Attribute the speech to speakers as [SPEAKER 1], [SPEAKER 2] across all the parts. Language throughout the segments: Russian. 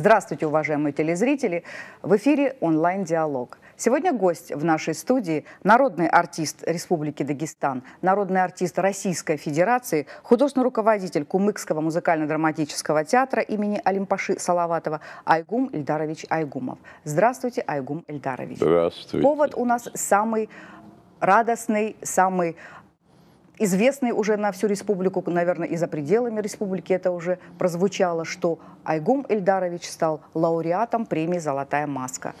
[SPEAKER 1] Здравствуйте, уважаемые телезрители! В эфире онлайн-диалог. Сегодня гость в нашей студии – народный артист Республики Дагестан, народный артист Российской Федерации, художественный руководитель Кумыкского музыкально-драматического театра имени Олимпаши Салаватова Айгум Эльдарович Айгумов. Здравствуйте, Айгум Эльдарович.
[SPEAKER 2] Здравствуйте. Повод
[SPEAKER 1] у нас самый радостный, самый известный уже на всю республику, наверное, и за пределами республики это уже прозвучало, что Айгум Эльдарович стал лауреатом премии «Золотая маска».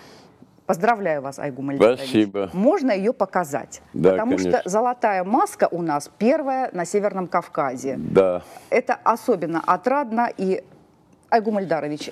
[SPEAKER 1] Поздравляю вас, Айгум Эльдарович. Спасибо. Можно ее показать? Да, Потому конечно. что золотая маска у нас первая на Северном Кавказе. Да. Это особенно отрадно и Айгум Ильдарович,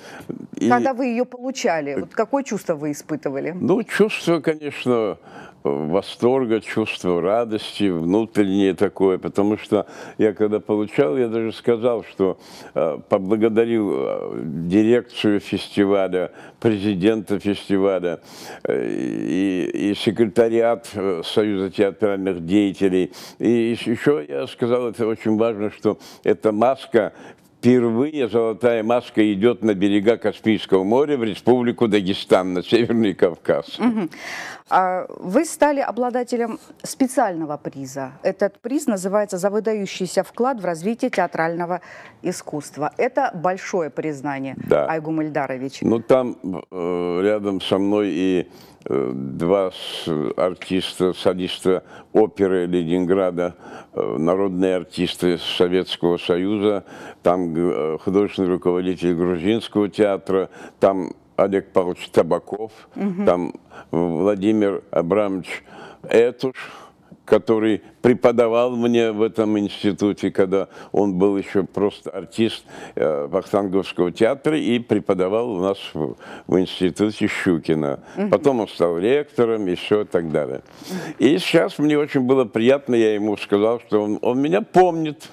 [SPEAKER 1] и... когда вы ее получали, вот какое чувство вы испытывали? Ну,
[SPEAKER 2] чувство, конечно, восторга, чувство радости, внутреннее такое, потому что я когда получал, я даже сказал, что э, поблагодарил э, дирекцию фестиваля, президента фестиваля э, и, и секретариат э, Союза театральных деятелей. И еще я сказал, это очень важно, что эта маска Впервые золотая маска идет на берега Каспийского моря в Республику Дагестан, на Северный Кавказ.
[SPEAKER 1] А вы стали обладателем специального приза. Этот приз называется «За выдающийся вклад в развитие театрального искусства». Это большое признание, да. Айгум Ильдарович.
[SPEAKER 2] Ну, там э, рядом со мной и э, два артиста, солиста оперы Ленинграда, э, народные артисты Советского Союза. Там Э, художественный руководитель грузинского театра, там Олег Павлович Табаков, угу. там Владимир Абрамович Этуш, который преподавал мне в этом институте, когда он был еще просто артист э, Вахтанговского театра и преподавал у нас в, в институте Щукина. Угу. Потом он стал ректором и все так далее. И сейчас мне очень было приятно, я ему сказал, что он, он меня помнит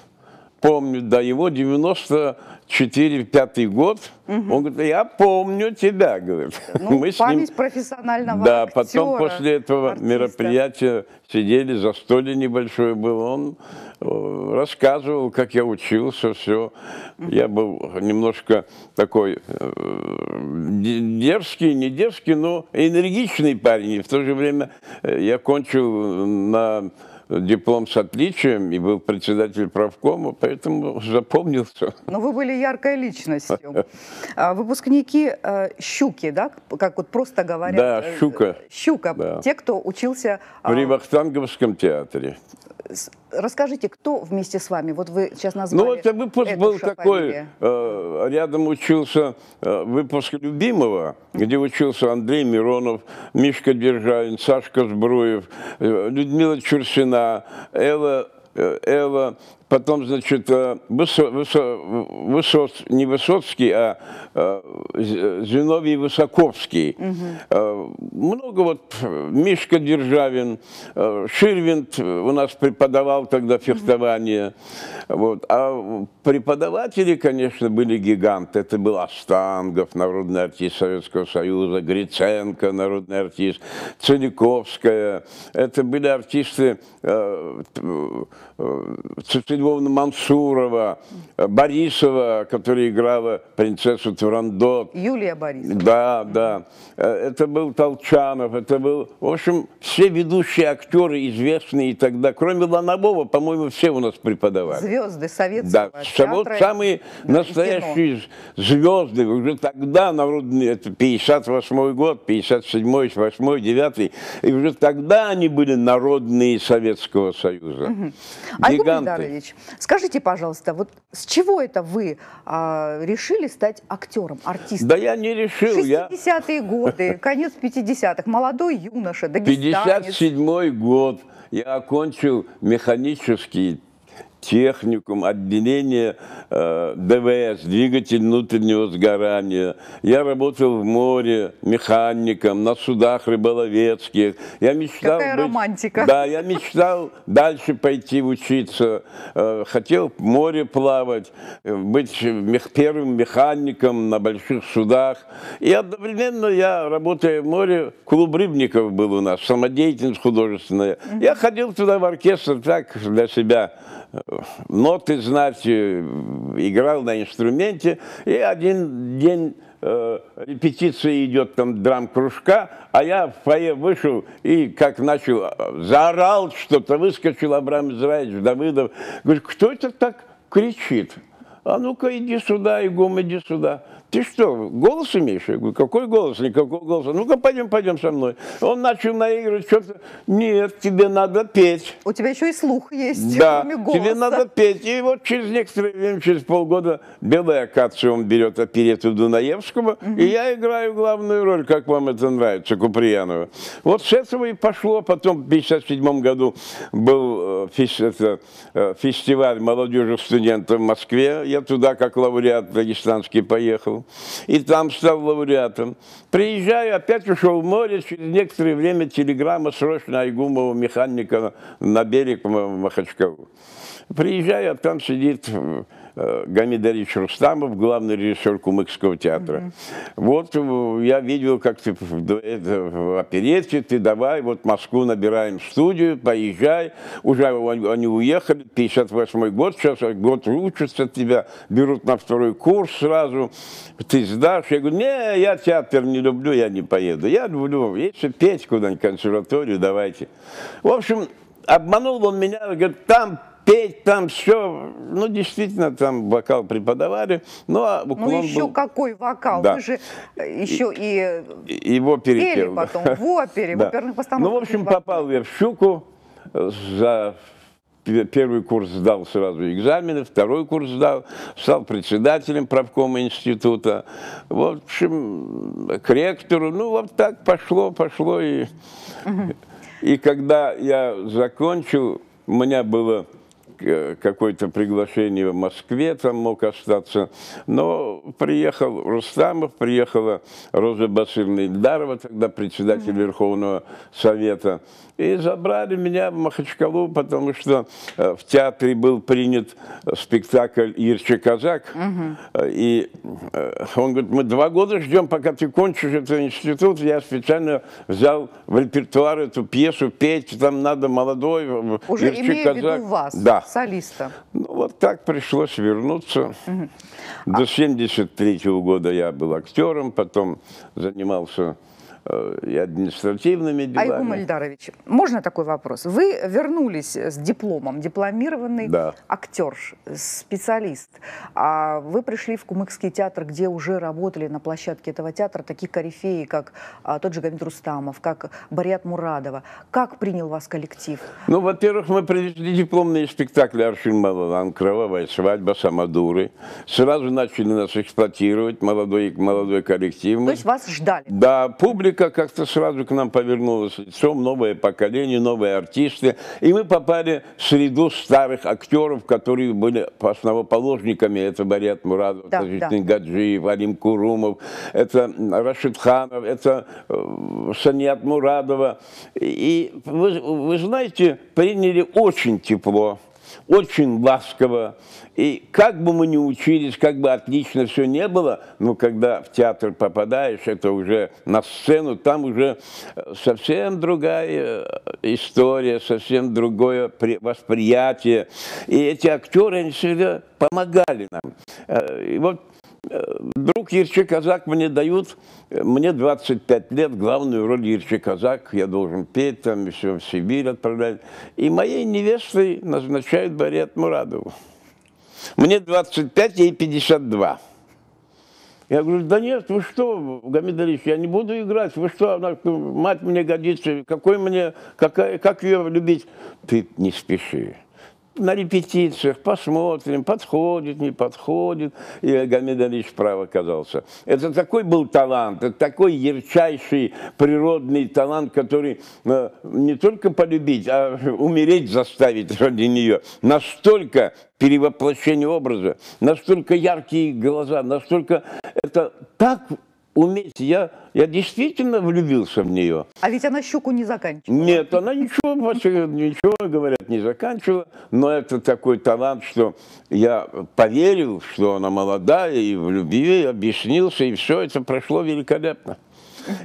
[SPEAKER 2] помню до его 94 пятый год. Угу. Он говорит, я помню тебя, говорит. Ну, Мы память с ним...
[SPEAKER 1] профессионального Да, актера, потом после
[SPEAKER 2] этого артиста. мероприятия сидели, за столе небольшое было. Он э, рассказывал, как я учился, все. Угу. Я был немножко такой э, дерзкий, не дерзкий, но энергичный парень. И в то же время э, я кончил на диплом с отличием и был председатель правкома,
[SPEAKER 1] поэтому
[SPEAKER 2] запомнился.
[SPEAKER 1] Но вы были яркой личностью. А выпускники э, «Щуки», да, как вот просто говорят? Да, э, «Щука». «Щука», те, кто учился...
[SPEAKER 2] В а, Рибахтанговском театре.
[SPEAKER 1] Расскажите, кто вместе с вами? Вот вы сейчас ну, назвали. Ну вот выпуск эту был шапанье. такой.
[SPEAKER 2] Э, рядом учился э, выпуск любимого, где учился Андрей Миронов, Мишка Державин, Сашка Сбруев, э, Людмила Чурсина, Элла Элла Потом, значит, э, Высо, Высо, Высоц, не Высоцкий, а э, Зиновий Высоковский. Угу. Много вот, Мишка Державин, Ширвинт у нас преподавал тогда фехтование. Угу. Вот. А преподаватели, конечно, были гиганты. Это был Астангов, народный артист Советского Союза, Гриценко, народный артист, Целиковская. Это были артисты э, э, Львовна Мансурова, э, Борисова, которая играла принцессу Турандот. Юлия Борисова. Да, да. Э, это был Толчанов, это был, в общем, все ведущие актеры известные тогда, кроме Ланабова, по-моему, все у нас преподавали.
[SPEAKER 1] Звезды советского да. театра. Самые
[SPEAKER 2] настоящие кино. звезды. Уже тогда, народные, это 58 год, 57 8 9 и уже тогда они были народные Советского Союза. Угу.
[SPEAKER 1] Гиганты. Айгуль Иванович, скажите, пожалуйста, вот с чего это вы а, решили стать актером, артистом? Да я не
[SPEAKER 2] решил. 60-е
[SPEAKER 1] я... годы, конец 50-х, молодой юноша, дагестанец.
[SPEAKER 2] 57-й год я окончил механический техникум, отделение э, ДВС, двигатель внутреннего сгорания. Я работал в море механиком, на судах рыболовецких. Я мечтал Какая быть,
[SPEAKER 1] романтика. Да, я
[SPEAKER 2] мечтал дальше пойти учиться. Э, хотел в море плавать, э, быть первым механиком на больших судах. И одновременно я, работая в море, клуб рыбников был у нас, самодеятельность художественная. Я ходил туда в оркестр так для себя ноты знать, э, играл на инструменте. И один день э, репетиция идет там драм-кружка, а я в фойе вышел и как начал, э, заорал что-то, выскочил Абрам Израилевич Давыдов. Говорит, кто это так кричит? а ну-ка иди сюда, Игум, иди сюда. Ты что, голос имеешь? Я говорю, какой голос? Никакого голоса. Ну-ка, пойдем, пойдем со мной. Он начал наигрывать что-то. Нет, тебе надо петь. У
[SPEAKER 1] тебя еще и слух есть, да, кроме голоса. тебе надо
[SPEAKER 2] петь. И вот через некоторое время, через полгода, белая акация он берет оперету Дунаевского, угу. и я играю главную роль, как вам это нравится, Куприянова. Вот с этого и пошло. Потом в 1957 году был э, э, фестиваль молодежи студентов в Москве. Я я туда как лауреат дагестанский поехал, и там стал лауреатом. Приезжаю, опять ушел в море, через некоторое время телеграмма срочно Айгумова механика на берег Махачкову. Приезжаю, а там сидит Гамид Рустамов, главный режиссер Кумыкского театра. Mm -hmm. Вот э, я видел, как ты в, это, в оперете, ты давай, вот Москву набираем студию, поезжай. Уже они уехали, 58 год, сейчас год учатся тебя, берут на второй курс сразу, ты сдашь. Я говорю, не, я театр не люблю, я не поеду. Я люблю, если петь куда-нибудь, консерваторию, давайте. В общем, обманул он меня, говорит, там петь там все. Ну, действительно, там вокал преподавали. Ну, а уклон ну еще был...
[SPEAKER 1] какой вокал? Да. Вы же э, еще и,
[SPEAKER 2] и его перепел. пели потом в опере, в оперных постановках. Ну, в общем, попал я в «Щуку» за первый курс сдал сразу экзамены, второй курс сдал, стал председателем правкома института. В общем, к ректору. Ну, вот так пошло, пошло. И, и когда я закончил, у меня было Э, какое-то приглашение в Москве, там мог остаться. Но приехал Рустамов, приехала Роза Басильевна Ильдарова, тогда председатель mm-hmm. Верховного Совета. И забрали меня в Махачкалу, потому что э, в театре был принят спектакль «Ирче Казак». Угу. И он говорит, мы два года ждем, пока ты кончишь этот институт. Я специально взял в репертуар эту пьесу, петь, там надо молодой, Уже Ирче Казак. в виду вас. Да.
[SPEAKER 1] Солиста.
[SPEAKER 2] Ну, вот так пришлось вернуться. Угу. До 73 -го года я был актером, потом занимался Э, и административными а, делами. Айгум
[SPEAKER 1] Ильдарович, можно такой вопрос? Вы вернулись с дипломом, дипломированный да. актер, специалист. А вы пришли в Кумыкский театр, где уже работали на площадке этого театра такие корифеи, как а, тот же Гамид Рустамов, как Бариат Мурадова. Как принял вас коллектив?
[SPEAKER 2] Ну, во-первых, мы привезли дипломные спектакли «Аршин Малалан», «Кровавая свадьба», «Самодуры». Сразу начали нас эксплуатировать, молодой, молодой коллектив. То есть вас ждали? Да, публика музыка как-то сразу к нам повернулась лицом, новое поколение, новые артисты. И мы попали в среду старых актеров, которые были основоположниками. Это Барят Мурадов, да, это да. Гаджиев, Алим Курумов, это э, Рашид это э, Санят Мурадова. И вы, вы знаете, приняли очень тепло очень ласково. И как бы мы ни учились, как бы отлично все не было, но когда в театр попадаешь, это уже на сцену, там уже э, совсем другая э, история, совсем другое восприятие. И эти актеры, они всегда помогали нам. Э, и вот Друг Ирчи Казак мне дают, э, мне 25 лет, главную роль Ирчи Казак, я должен петь, там еще в Сибирь отправлять. И моей невестой назначают Барет Мурадову. Мне 25, ей 52. Я говорю, да нет, вы что, Гамид Алиевич, я не буду играть, вы что, она, мать мне годится, какой мне, какая, как ее любить? Ты не спеши на репетициях посмотрим, подходит, не подходит. И Гамид Алич прав оказался. Это такой был талант, это такой ярчайший природный талант, который э, не только полюбить, а умереть заставить ради нее. Настолько перевоплощение образа, настолько яркие глаза, настолько это так уметь. Я, я действительно влюбился в нее.
[SPEAKER 1] А ведь она щеку не заканчивала.
[SPEAKER 2] Нет, она ничего, ничего, говорят, не заканчивала. Но это такой талант, что я поверил, что она молодая, и влюбил, и объяснился, и все это прошло великолепно.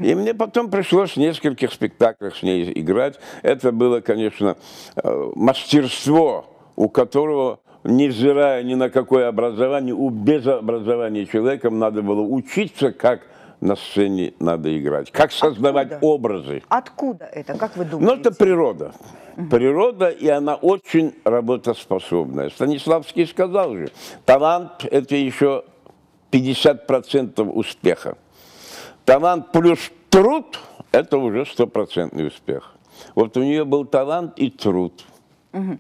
[SPEAKER 2] И мне потом пришлось в нескольких спектаклях с ней играть. Это было, конечно, э, мастерство, у которого невзирая ни на какое образование, у безобразования человеком надо было учиться, как на сцене надо играть, как создавать Откуда? образы.
[SPEAKER 1] Откуда это, как вы думаете? Ну, это
[SPEAKER 2] природа. Угу. Природа, и она очень работоспособная. Станиславский сказал же, талант – это еще 50% успеха. Талант плюс труд – это уже стопроцентный успех. Вот у нее был талант и труд –
[SPEAKER 1] Угу.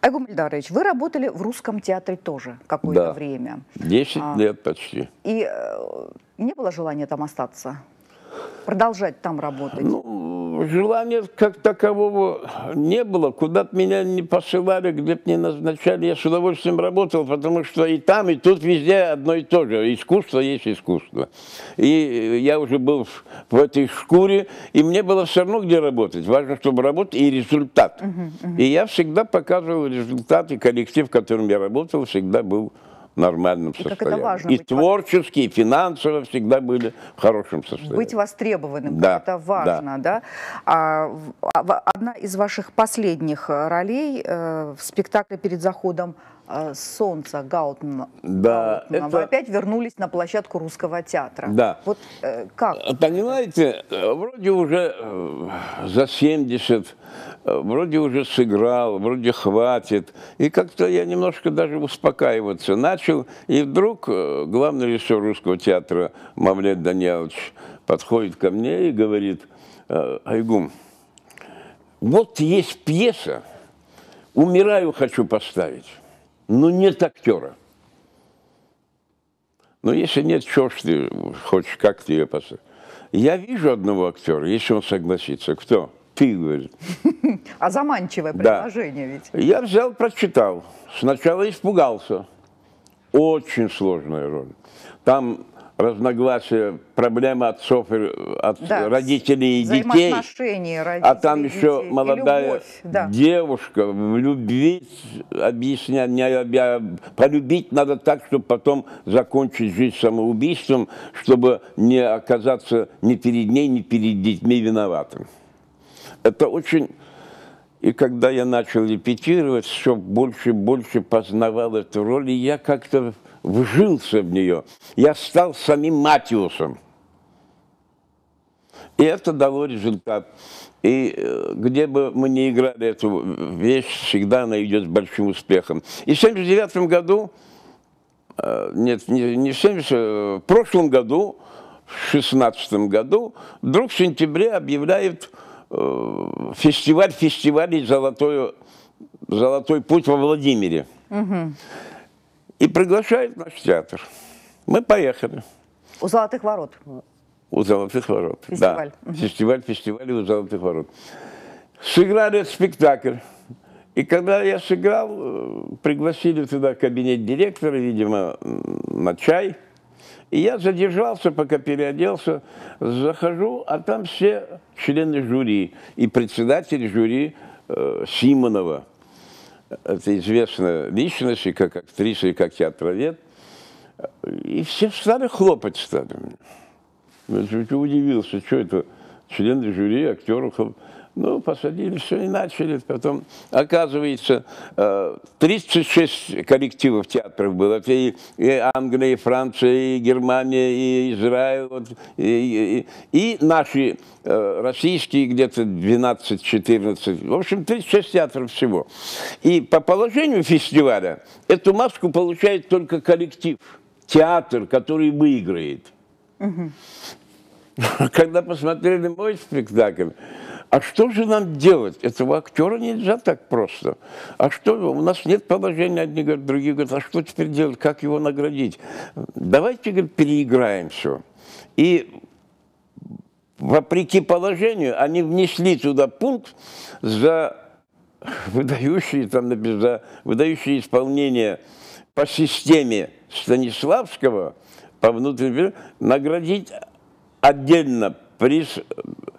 [SPEAKER 1] Айгум Ильдарович, вы работали в русском театре тоже какое-то да. время. 10 а, лет почти. И э, не было желания там остаться? продолжать там работать? Ну,
[SPEAKER 2] желания как такового не было. Куда-то меня не посылали, где бы не назначали, я с удовольствием работал, потому что и там, и тут везде одно и то же. Искусство есть искусство. И я уже был в, этой шкуре, и мне было все равно, где работать. Важно, чтобы работать и результат. Uh -huh, uh -huh. И я всегда показывал результаты. Коллектив, в котором я работал, всегда был нормальном и состоянии. это важно, и творчески, и финансово всегда были в хорошем состоянии. Быть
[SPEAKER 1] востребованным, да, это важно, да. да? А, а одна из ваших последних ролей э, в спектакле «Перед заходом Э, солнца Гаутмана,
[SPEAKER 2] да, Гаутмана. Это...
[SPEAKER 1] опять вернулись на площадку русского театра. Да. Вот э, как?
[SPEAKER 2] Понимаете, э, вроде уже э, за 70, вроде уже сыграл, вроде хватит. И как-то я немножко даже успокаиваться начал. И вдруг главный режиссер русского театра Мавлет Данилович подходит ко мне и говорит, Айгум, вот есть пьеса, умираю хочу поставить. Ну, нет актера. Но ну, если нет, что ж ты, хочешь, как ты ее поставишь? Я вижу одного актера, если он согласится. Кто? Ты, говорит.
[SPEAKER 1] А заманчивое предложение да. ведь. Я
[SPEAKER 2] взял, прочитал. Сначала испугался. Очень сложная роль. Там разногласия, проблемы отцов э, от да, родителей и детей.
[SPEAKER 1] Родителей, а там еще детей. молодая любовь, да.
[SPEAKER 2] девушка в любви объясняет, не, полюбить надо так, чтобы потом закончить жизнь самоубийством, чтобы не оказаться ни перед ней, ни перед детьми виноватым. Это очень... И когда я начал репетировать, все больше и больше познавал эту роль, и я как-то вжился в нее. Я стал самим Матиусом. И это дало результат. И э, где бы мы ни играли эту вещь, всегда она идет с большим успехом. И в 79 году, э, нет, не, не в 70, э, в прошлом году, в 16 году, вдруг в сентябре объявляют фестиваль фестивалей «Золотой, «Золотой путь» во Владимире. Угу. И приглашают в наш театр. Мы поехали.
[SPEAKER 1] У «Золотых ворот».
[SPEAKER 2] У «Золотых ворот», Фестиваль. да. Фестиваль, фестиваль у «Золотых ворот». Сыграли этот спектакль. И когда я сыграл, э, пригласили туда кабинет директора, видимо, на чай. И я задержался, пока переоделся, захожу, а там все члены жюри и председатель жюри э, Симонова – это известная личность, и как актриса, и как театровед. И все стали хлопать стали. Я удивился, что это члены жюри, актеры хлопают. Ну, посадили все и начали. Потом, оказывается, 36 э, коллективов театров было. И, и Англия, и Франция, и Германия, и Израиль. Вот, и, и, и наши э, российские где-то 12-14. В общем, 36 театров всего. И по положению фестиваля эту маску получает только коллектив, театр, который выиграет. Когда посмотрели мой спектакль, а что же нам делать? Этого актера нельзя так просто. А что, у нас нет положения, одни говорят, другие говорят, а что теперь делать, как его наградить? Давайте, говорит, переиграем все. И вопреки положению они внесли туда пункт за выдающие, там, за выдающие исполнение по системе Станиславского, по внутреннему, наградить отдельно приз. Э,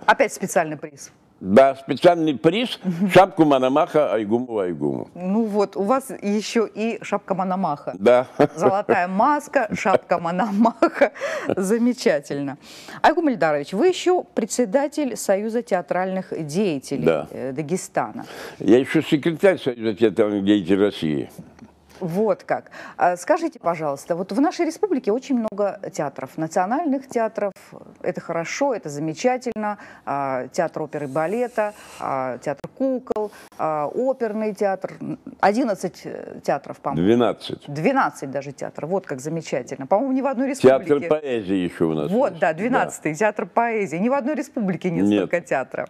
[SPEAKER 1] Опять специальный приз.
[SPEAKER 2] Да, специальный приз шапку Мономаха Айгуму Айгуму.
[SPEAKER 1] Ну вот, у вас еще и шапка Мономаха.
[SPEAKER 2] Да. Золотая
[SPEAKER 1] маска, шапка Мономаха. Замечательно. Айгум Ильдарович, вы еще председатель Союза театральных деятелей да. Э, Дагестана.
[SPEAKER 2] Я еще секретарь Союза театральных деятелей России.
[SPEAKER 1] Вот как. А скажите, пожалуйста, вот в нашей республике очень много театров, национальных театров. Это хорошо, это замечательно. А, театр оперы и балета, а, театр кукол, оперный театр. 11 э, театров, по-моему. 12. 12 даже театров. Вот как замечательно. По-моему, ни в одной республике. Театр поэзии еще у нас. Вот, есть. да, 12 да. театр поэзии. Ни в одной республике нет, нет. столько театров.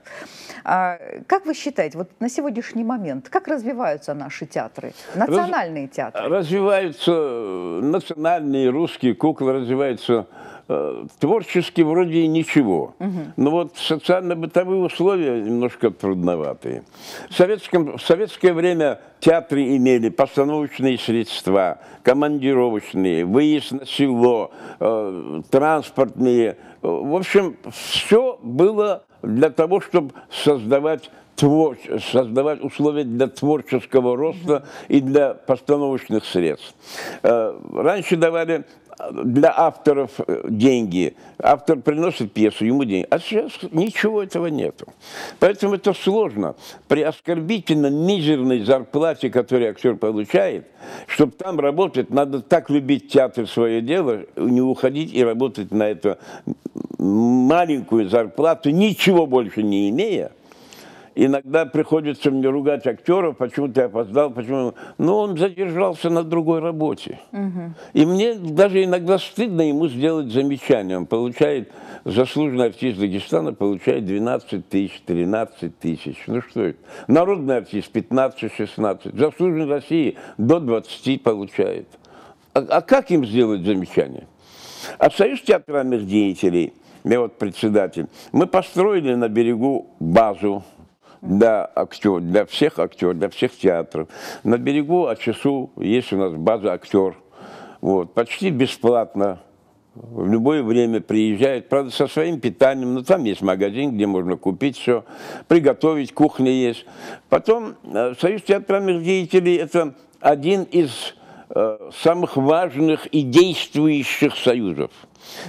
[SPEAKER 1] А, как вы считаете, вот на сегодняшний момент, как развиваются наши театры? Национальные Раз... театры? театра?
[SPEAKER 2] Развиваются а, э, национальные русские куклы, развиваются э, творчески вроде и ничего. Угу. Но вот социально-бытовые условия немножко трудноватые. В, советском, в советское время театры имели постановочные средства, командировочные, выезд на село, э, транспортные. Э, в общем, все было для того, чтобы создавать создавать условия для творческого роста и для постановочных средств. Э, раньше давали э, для авторов э, деньги. Автор приносит пьесу, ему деньги. А сейчас ничего этого нет. Поэтому это сложно. При оскорбительно мизерной зарплате, которую актер получает, чтобы там работать, надо так любить театр свое дело, не уходить и работать на эту маленькую зарплату, ничего больше не имея – иногда приходится мне ругать актера, почему ты опоздал, почему... Но он задержался на другой работе. Угу. И мне даже иногда стыдно ему сделать замечание. Он получает, заслуженный артист Дагестана получает 12 тысяч, 13 тысяч. Ну что это? Народный артист 15-16. Заслуженный России до 20 получает. А, а как им сделать замечание? А Союз театральных деятелей, я вот председатель, мы построили на берегу базу для, актер, для всех актеров, для всех театров. На берегу от часу есть у нас база актер. Вот, почти бесплатно в любое время приезжает, правда, со своим питанием, но там есть магазин, где можно купить все, приготовить, кухня есть. Потом э, Союз театральных деятелей – это один из э, самых важных и действующих союзов.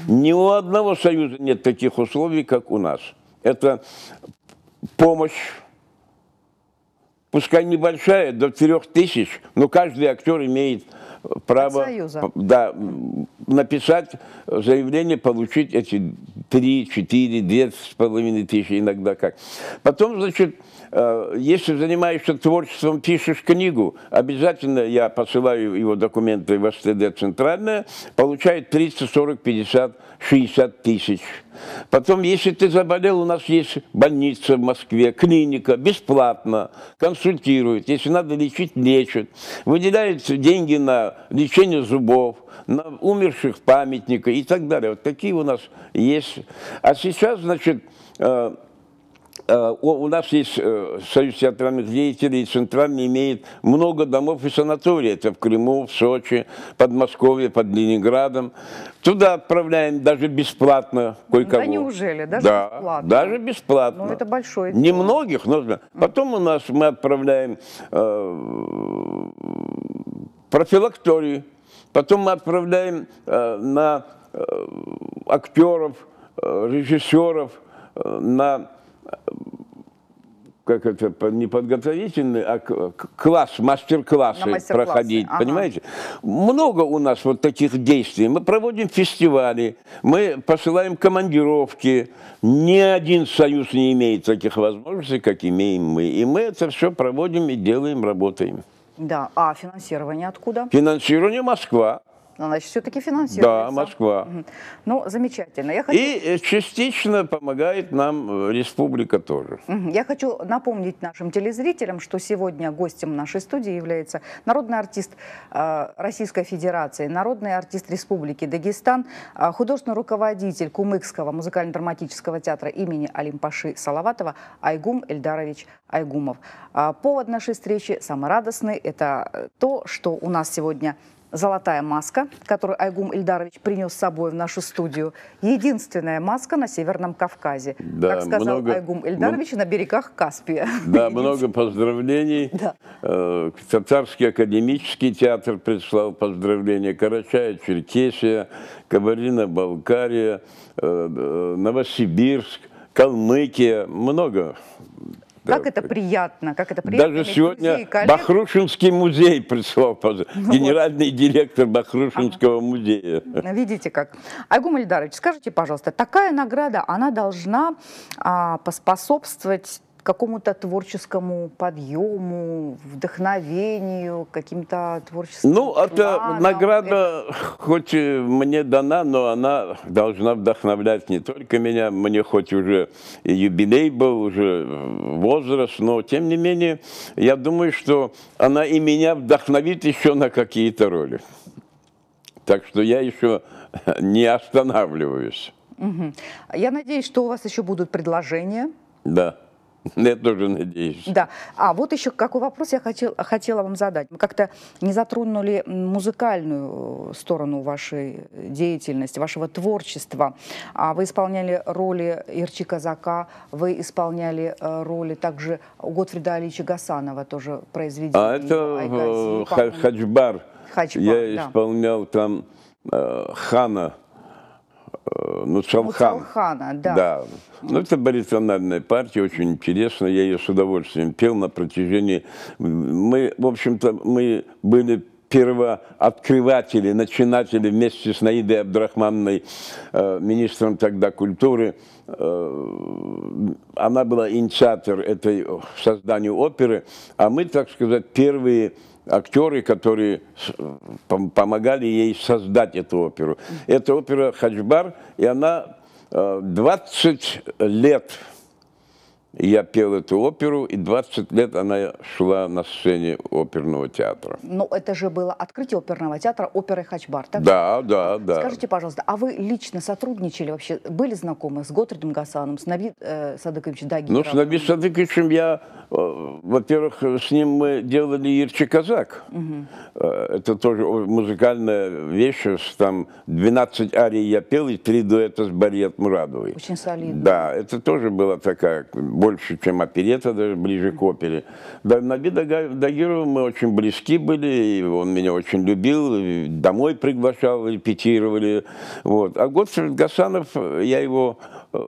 [SPEAKER 2] Ни у одного союза нет таких условий, как у нас. Это помощь пускай небольшая, до трех тысяч, но каждый актер имеет право да, написать заявление, получить эти три, четыре, две с половиной тысячи иногда как. Потом, значит, Э, если занимаешься творчеством, пишешь книгу, обязательно я посылаю его документы в СТД Центральная, получает 30, 40, 50, 60 тысяч. Потом, если ты заболел, у нас есть больница в Москве, клиника, бесплатно, консультируют. Если надо лечить, лечат. Выделяются деньги на лечение зубов, на умерших памятника и так далее. Вот такие у нас есть. А сейчас, значит, э, Э, у нас есть э, Союз театральных деятелей, Центральный имеет много домов и санаторий. Это в Крыму, в Сочи, Подмосковье, под Ленинградом. Туда отправляем даже бесплатно кое-кого. Да неужели?
[SPEAKER 1] Даже да, бесплатно? даже
[SPEAKER 2] бесплатно. Ну, это большое дело. Немногих, но... Потом у нас мы отправляем э, профилакторию, потом мы отправляем э, на э, актеров, э, режиссеров, э, на как это, не подготовительный, а класс, мастер-классы мастер проходить, ага. понимаете? Много у нас вот таких действий. Мы проводим фестивали, мы посылаем командировки. Ни один союз не имеет таких возможностей, как имеем мы. И мы это все проводим и делаем, работаем.
[SPEAKER 1] Да, а финансирование откуда?
[SPEAKER 2] Финансирование Москва
[SPEAKER 1] значит, все-таки финансируется. Да, Москва. Ну, замечательно. Я хочу... И
[SPEAKER 2] э, частично помогает нам э, республика тоже.
[SPEAKER 1] Я хочу напомнить нашим телезрителям, что сегодня гостем нашей студии является народный артист э, Российской Федерации, народный артист Республики Дагестан, художественный руководитель Кумыкского музыкально-драматического театра имени Алимпаши Салаватова Айгум Эльдарович Айгумов. Повод нашей встречи самый радостный – это то, что у нас сегодня золотая маска, которую Айгум Ильдарович принес с собой в нашу студию. Единственная маска на Северном Кавказе. Да, как сказал много, Айгум Ильдарович, ну, на берегах Каспия.
[SPEAKER 2] Да, много поздравлений. Да. Э, Татарский академический театр прислал поздравления. Карачая, Черкесия, Кабардино-Балкария, э, э, Новосибирск. Калмыкия, много
[SPEAKER 1] да. Как это приятно, как это приятно. Даже сегодня
[SPEAKER 2] Бахрушинский музей прислал ну генеральный вот. директор Бахрушинского ага. музея. Ну,
[SPEAKER 1] видите как. Айгум Ильдарович, скажите, пожалуйста, такая награда, она должна а, поспособствовать какому-то творческому подъему, вдохновению, каким-то творческим
[SPEAKER 2] Ну, это награда, это... хоть мне дана, но она должна вдохновлять не только меня, мне хоть уже юбилей был, уже возраст, но тем не менее, я думаю, что она и меня вдохновит еще на какие-то роли. Так что я еще не останавливаюсь.
[SPEAKER 1] Угу. Я надеюсь, что у вас еще будут предложения.
[SPEAKER 2] Да. Я тоже надеюсь.
[SPEAKER 1] Да. А вот еще какой вопрос я хотел, хотела вам задать. Мы как-то не затронули музыкальную э, сторону вашей деятельности, вашего творчества. А вы исполняли роли Ирчи Казака, вы исполняли э, роли также Готфрида Алича Гасанова, тоже произведение. А это э, Айгази, Хаджбар.
[SPEAKER 2] Хаджбар, Я да. исполнял там э, Хана. Нуцалхан. Э,
[SPEAKER 1] Нуцалхана, да. да.
[SPEAKER 2] Ну, это баритональная партия, очень интересно. Я ее с удовольствием пел на протяжении... Мы, в общем-то, мы были первооткрыватели, начинатели вместе с Наидой Абдрахманной, э, министром тогда культуры. Э, она была инициатор этой созданию оперы, а мы, так сказать, первые актеры, которые помогали ей создать эту оперу. Mm Это опера «Хаджбар», и она 20 э, лет я пел эту оперу, и 20 лет она шла на сцене оперного театра.
[SPEAKER 1] Но ну, это же было открытие оперного театра оперы Хачбар, так?
[SPEAKER 2] Да, да, а, да. Скажите,
[SPEAKER 1] пожалуйста, а вы лично сотрудничали вообще, были знакомы с Готридом Гасаном, с Наби э, Садыковичем Дагировым? Ну, с
[SPEAKER 2] Наби Садыковичем я, э, во-первых, с ним мы делали «Ирчи казак».
[SPEAKER 1] Угу.
[SPEAKER 2] Это тоже музыкальная вещь, э, там 12 арий я пел и три дуэта с Бариет Мурадовой. Очень солидно. Да, это тоже была такая больше, чем оперета, даже ближе к опере. Да, Наби Дагирову мы очень близки были, и он меня очень любил, домой приглашал, репетировали. Вот. А Готфрид Гасанов, я его э,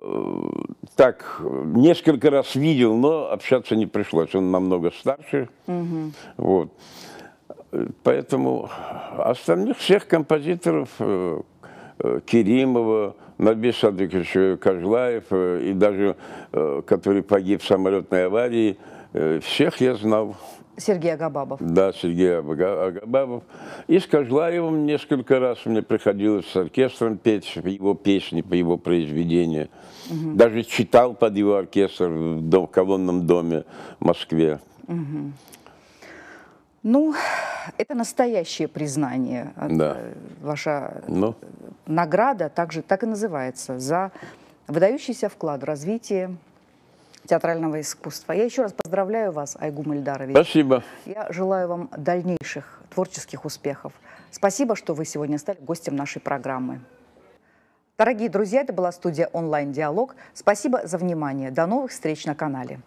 [SPEAKER 2] так несколько раз видел, но общаться не пришлось, он намного старше. Угу. Вот. Поэтому остальных всех композиторов, э, э, Керимова, Набис Садрикович э, Кожлаев э, и даже, э, который погиб в самолетной аварии, всех я знал.
[SPEAKER 1] Сергей Агабабов.
[SPEAKER 2] Да, Сергей Агабабов. И с Кожлаевым несколько раз мне приходилось с оркестром петь его песни, по его произведения. Угу. Даже читал под его оркестр в колонном доме в Москве.
[SPEAKER 1] Угу. Ну, это настоящее признание. Э, да. Ваша э, ну. награда также так и называется за выдающийся вклад в развитие театрального искусства. Я еще раз поздравляю вас, Айгум Ильдарович. Спасибо. Я желаю вам дальнейших творческих успехов. Спасибо, что вы сегодня стали гостем нашей программы. Дорогие друзья, это была студия «Онлайн-диалог». Спасибо за внимание. До новых встреч на канале.